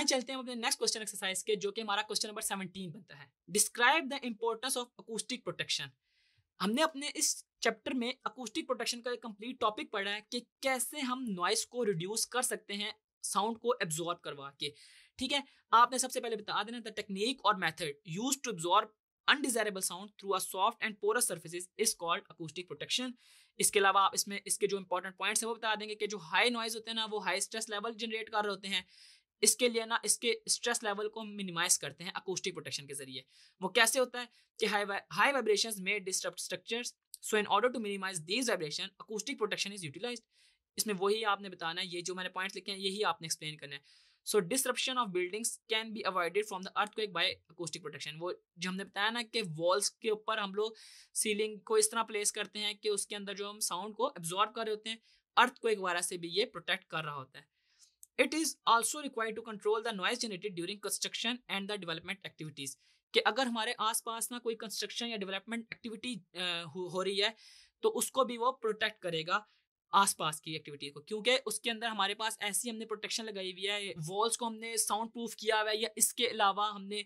आए चलते हैं अपने नेक्स्ट क्वेश्चन एक्सरसाइज के जो कि हमारा क्वेश्चन नंबर सेवनटीन बनता है describe the importance of acoustic protection हमने अपने इस चैप्टर में अकूस्टिक प्रोटेक्शन का एक कंप्लीट टॉपिक पढ़ा है कि कैसे हम नॉइस को रिड्यूस कर सकते हैं साउंड को एब्जॉर्ब करवा के ठीक है आपने सबसे पहले बता देना द टेक्निक और method use to absorb undesirable sound through a soft and porous surfaces is called acoustic protection इसके अलावा आप इसमें इसके जो इंपॉर्टेंट पॉइंट्स हैं वो बता देंगे कि जो हाई नॉइज होते हैं ना वो हाई स्ट्रेस लेवल जनरेट कर रहे होते हैं इसके लिए ना इसके स्ट्रेस लेवल को मिनिमाइज करते हैं अकोस्टिक प्रोटेक्शन के जरिए वो कैसे होता है कि हाई वाइब्रेशन में disturb structure so in order to minimise these vibration acoustic protection is utilise इसमें वही आपने बताना है ये जो मैंने पॉइंट्स लिखे हैं यही आपने एक्सप्लेन करना है so disruption of buildings can be avoided from the earth को एक बाय अकोस्टिक प्रोटेक्शन वो जो हमने बताया ना कि वॉल्स के ऊपर हम लोग सीलिंग को इस तरह प्लेस करते हैं कि उसके अंदर जो हम साउंड को एब्जॉर्ब कर रहे होते हैं अर्थ को एक वारा से भी ये प्रोटेक्ट कर रहा होता है it is also required to control the noise generated during construction and the development activities कि अगर हमारे आसपास ना कोई कंस्ट्रक्शन या डेवलपमेंट एक्टिविटी हो रही है तो उसको भी वो प्रोटेक्ट करेगा आसपास की एक्टिविटी को क्योंकि उसके अंदर हमारे पास ऐसी हमने प्रोटेक्शन लगाई हुई है वॉल्स को हमने साउंड प्रूफ किया हुआ है या इसके अलावा हमने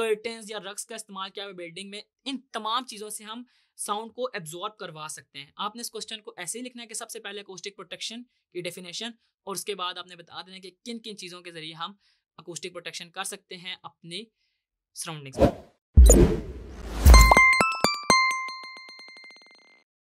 कर्टन या रक्स का इस्तेमाल किया हुआ बिल्डिंग में इन तमाम चीज़ों से हम साउंड को एब्जॉर्ब करवा सकते हैं आपने इस क्वेश्चन को ऐसे ही लिखना है कि सबसे पहले अकोस्टिक प्रोटेक्शन की डेफिनेशन और उसके बाद आपने बता देना कि किन किन चीज़ों के ज़रिए हम अकोस्टिक प्रोटेक्शन कर सकते हैं अपनी सराउंडिंग्स में